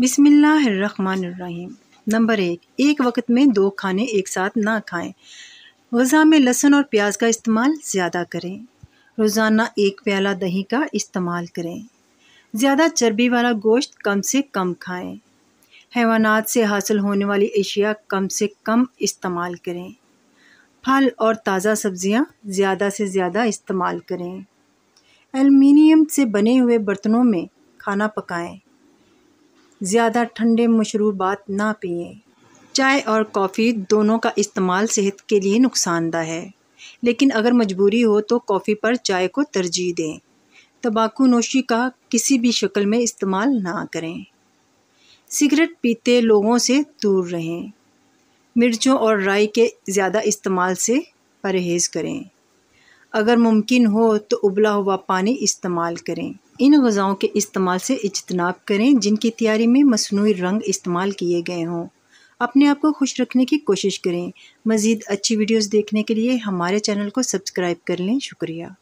बिसमीम नंबर एक एक वक्त में दो खाने एक साथ ना खाएं गज़ा में लहसुन और प्याज का इस्तेमाल ज़्यादा करें रोज़ाना एक प्याला दही का इस्तेमाल करें ज़्यादा चर्बी वाला गोश्त कम से कम खाएं हैवानात से हासिल होने वाली अशिया कम से कम इस्तेमाल करें फल और ताज़ा सब्ज़ियाँ ज़्यादा से ज़्यादा इस्तेमाल करें एलमिनियम से बने हुए बर्तनों में खाना पकाएं ज़्यादा ठंडे मशरूबात ना पिए चाय और कॉफ़ी दोनों का इस्तेमाल सेहत के लिए नुकसानदा है लेकिन अगर मजबूरी हो तो कॉफ़ी पर चाय को तरजीह दें तंबाकू नोशी का किसी भी शक्ल में इस्तेमाल ना करें सिगरेट पीते लोगों से दूर रहें मिर्चों और राई के ज़्यादा इस्तेमाल से परहेज़ करें अगर मुमकिन हो तो उबला हुआ पानी इस्तेमाल करें इन गज़ाओं के इस्तेमाल से इजतनाब करें जिनकी तैयारी में मसनू रंग इस्तेमाल किए गए हों अपने आप को खुश रखने की कोशिश करें मज़ीद अच्छी वीडियोज़ देखने के लिए हमारे चैनल को सब्सक्राइब कर लें शुक्रिया